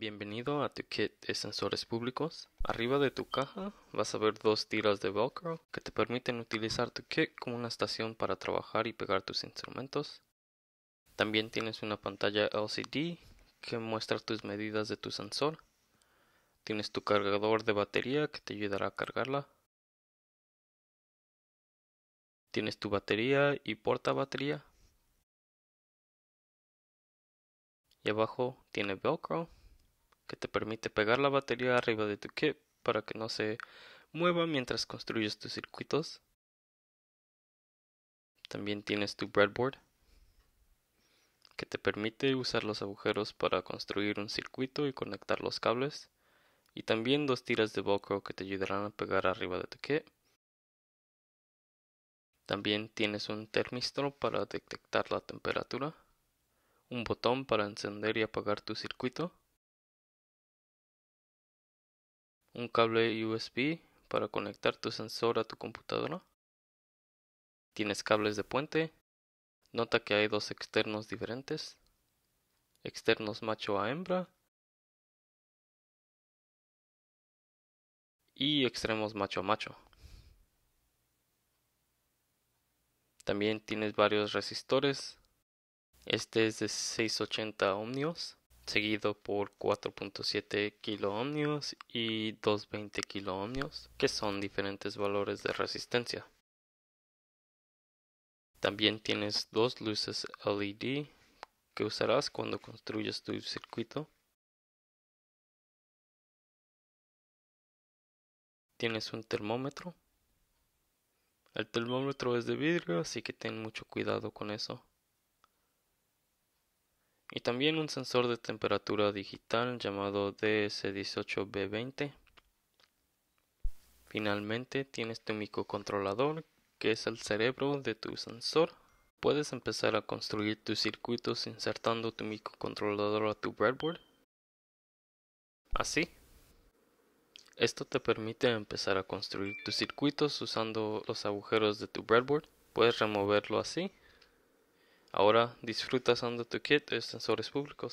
Bienvenido a tu kit de sensores públicos. Arriba de tu caja vas a ver dos tiras de velcro que te permiten utilizar tu kit como una estación para trabajar y pegar tus instrumentos. También tienes una pantalla LCD que muestra tus medidas de tu sensor. Tienes tu cargador de batería que te ayudará a cargarla. Tienes tu batería y porta batería. Y abajo tiene velcro que te permite pegar la batería arriba de tu kit para que no se mueva mientras construyes tus circuitos. También tienes tu breadboard que te permite usar los agujeros para construir un circuito y conectar los cables. Y también dos tiras de velcro que te ayudarán a pegar arriba de tu kit. También tienes un termistro para detectar la temperatura, un botón para encender y apagar tu circuito, un cable USB para conectar tu sensor a tu computadora. Tienes cables de puente. Nota que hay dos externos diferentes. Externos macho a hembra. Y extremos macho a macho. También tienes varios resistores. Este es de 680 ohmios seguido por 4.7 kiloohmios y 220 kiloohmios, que son diferentes valores de resistencia. También tienes dos luces LED que usarás cuando construyes tu circuito. Tienes un termómetro. El termómetro es de vidrio, así que ten mucho cuidado con eso y también un sensor de temperatura digital llamado DS18B20. Finalmente tienes tu microcontrolador que es el cerebro de tu sensor. Puedes empezar a construir tus circuitos insertando tu microcontrolador a tu breadboard. Así. Esto te permite empezar a construir tus circuitos usando los agujeros de tu breadboard. Puedes removerlo así Ahora disfrutas usando tu kit de sensores públicos.